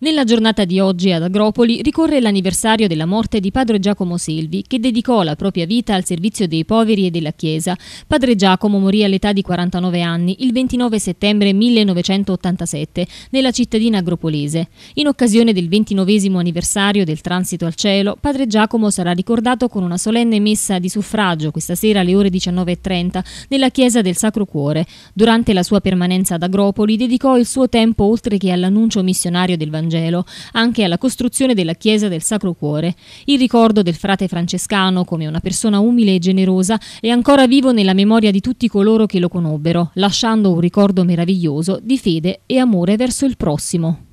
Nella giornata di oggi ad Agropoli ricorre l'anniversario della morte di padre Giacomo Selvi, che dedicò la propria vita al servizio dei poveri e della Chiesa. Padre Giacomo morì all'età di 49 anni il 29 settembre 1987 nella cittadina agropolese. In occasione del 29 anniversario del transito al cielo, padre Giacomo sarà ricordato con una solenne messa di suffragio questa sera alle ore 19.30 nella Chiesa del Sacro Cuore. Durante la sua permanenza ad Agropoli dedicò il suo tempo oltre che all'annuncio missionario del Vangelo Vangelo, anche alla costruzione della chiesa del Sacro Cuore. Il ricordo del frate francescano come una persona umile e generosa è ancora vivo nella memoria di tutti coloro che lo conobbero, lasciando un ricordo meraviglioso di fede e amore verso il prossimo.